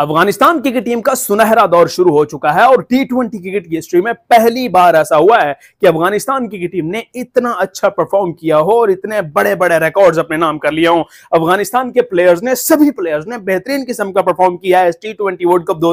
Afghanistan cricket team का सुनहरा दौर शुरू हो चुका है और टी ट्वेंटी क्रिकेट की हिस्ट्री में पहली बार ऐसा हुआ है कि अफगानिस्तान क्रिकेट टीम ने इतना अच्छा परफॉर्म किया हो और इतने बड़े बड़े रिकॉर्ड्स अपने नाम कर लिया हो अफगानिस्तान के प्लेयर्स ने सभी प्लेयर्स ने बेहतरीन किस्म का परफॉर्म किया है टी ट्वेंटी वर्ल्ड कप दो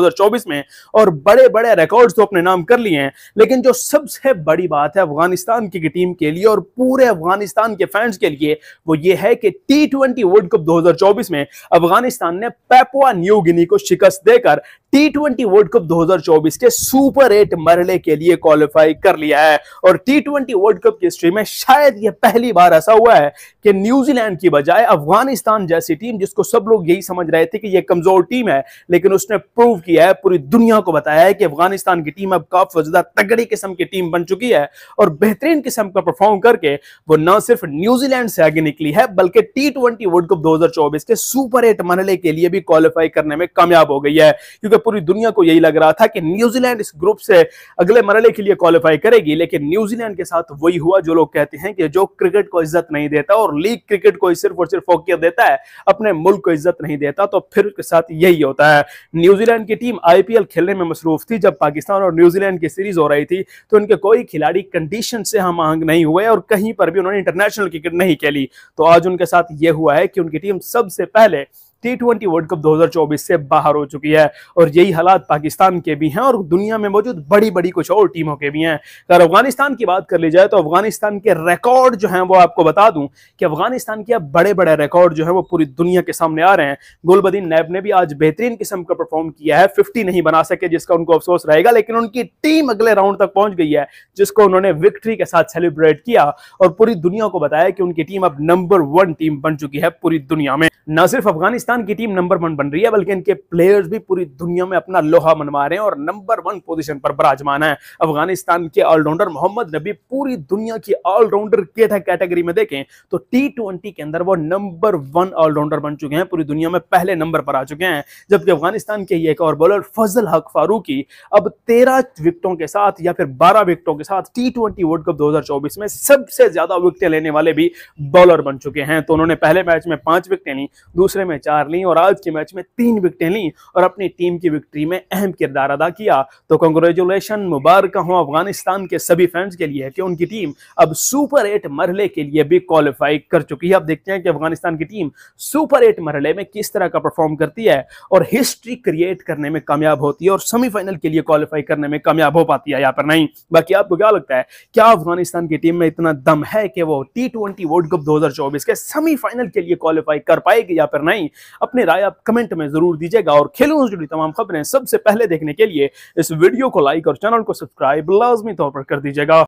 में और बड़े बड़े रिकॉर्ड तो अपने नाम कर लिए हैं लेकिन जो सबसे बड़ी बात है अफगानिस्तान की टीम के लिए और पूरे अफगानिस्तान के फैंस के लिए वो ये है कि टी वर्ल्ड कप दो में अफगानिस्तान ने पेपुआ न्यू गिनी को शिकस्त देकर टी ट्वेंटी वर्ल्ड कप 2024 के सुपर एट मरले के लिए क्वालिफाई कर लिया है और टी ट्वेंटी वर्ल्ड कप की हिस्ट्री में शायद यह पहली बार ऐसा हुआ है कि न्यूजीलैंड की बजाय अफगानिस्तान जैसी टीम जिसको सब लोग यही समझ रहे थे कि यह कमजोर टीम है लेकिन उसने प्रूव किया है पूरी दुनिया को बताया है कि अफगानिस्तान की टीम अब काफी ज्यादा तगड़ी किस्म की टीम बन चुकी है और बेहतरीन किस्म का परफॉर्म करके वो न सिर्फ न्यूजीलैंड से आगे निकली है बल्कि टी ट्वेंटी वर्ल्ड कप 2024 के सुपर एट मरले के लिए भी क्वालिफाई करने में कामयाब हो गई है क्योंकि पूरी दुनिया को यही लग रहा था कि न्यूजीलैंड इस ग्रुप से अगले मरले के लिए क्वालिफाई करेगी लेकिन न्यूजीलैंड के साथ वही हुआ जो लोग कहते हैं कि जो क्रिकेट को इज्जत नहीं देता और लीग क्रिकेट को सिर्फ और सिर्फ फोकियत देता है अपने मुल्क को इज्जत नहीं देता तो फिर उसके साथ यही होता है न्यूजीलैंड की टीम आईपीएल खेलने में मसरूफ थी जब पाकिस्तान और न्यूजीलैंड की सीरीज हो रही थी तो उनके कोई खिलाड़ी कंडीशन से हम आहंग नहीं हुए और कहीं पर भी उन्होंने इंटरनेशनल क्रिकेट नहीं खेली तो आज उनके साथ यह हुआ है कि उनकी टीम सबसे पहले टी ट्वेंटी वर्ल्ड कप 2024 से बाहर हो चुकी है और यही हालात पाकिस्तान के भी हैं और दुनिया में मौजूद बड़ी बड़ी कुछ और टीमों के भी हैं अगर अफगानिस्तान की बात कर ली जाए तो अफगानिस्तान के रिकॉर्ड जो हैं वो आपको बता दूं कि अफगानिस्तान के अब बड़े बड़े रिकॉर्ड जो है वो पूरी दुनिया के सामने आ रहे हैं गुलबदीन नैब ने भी आज बेहतरीन किस्म का परफॉर्म किया है फिफ्टी नहीं बना सके जिसका उनको अफसोस रहेगा लेकिन उनकी टीम अगले राउंड तक पहुंच गई है जिसको उन्होंने विक्ट्री के साथ सेलिब्रेट किया और पूरी दुनिया को बताया कि उनकी टीम अब नंबर वन टीम बन चुकी है पूरी दुनिया में न सिर्फ अफगानिस्तान की टीम नंबर वन बन रही है बल्कि इनके प्लेयर्स भी पूरी दुनिया में अपना लोहा मनवा रहे हैं और नंबर वन पोजीशन पर बराजमान है अफगानिस्तान के ऑलराउंडर मोहम्मद नबी पूरी दुनिया की ऑलराउंडर के कैटेगरी में देखें तो टी के अंदर वो नंबर वन ऑलराउंडर बन चुके हैं पूरी दुनिया में पहले नंबर पर आ चुके हैं जबकि अफगानिस्तान के एक और बॉलर फजल हक फारूकी अब तेरह विकटों के साथ या फिर बारह विकटों के साथ टी ट्वेंटी वर्ल्ड कप चौबीस में सबसे ज्यादा विकटें लेने वाले भी बॉलर बन चुके हैं तो उन्होंने पहले मैच में पांच विकटें ली दूसरे में चार ली और आज के मैच में तीन विकटें ली और अपनी टीम की विक्ट्री में अहम किरदार अदा किया तो कंग्रेचुलेशन मुबारक हूँ अफगानिस्तान के सभी फैंस के लिए कि उनकी टीम अब सुपर एट मरले के लिए भी क्वालिफाई कर चुकी है अब देखते हैं कि अफगानिस्तान की टीम सुपर एट मरले में किस तरह का परफॉर्म करती है और हिस्ट्री क्रिएट करने में कामयाब होती है और सेमीफाइनल के लिए क्वालिफाई करने में कामयाब हो पाती है यहाँ पर नहीं बाकी आपको क्या लगता है क्या अफगानिस्तान की टीम में इतना दम है कि वो टी ट्वेंटी वर्ल्ड कप दो के सेमीफाइनल के लिए क्वालिफाई कर पाएगी जाएगी या फिर नहीं अपनी राय आप कमेंट में जरूर दीजिएगा और खेलों से जुड़ी तमाम खबरें सबसे पहले देखने के लिए इस वीडियो को लाइक और चैनल को सब्सक्राइब लाजमी तौर पर कर दीजिएगा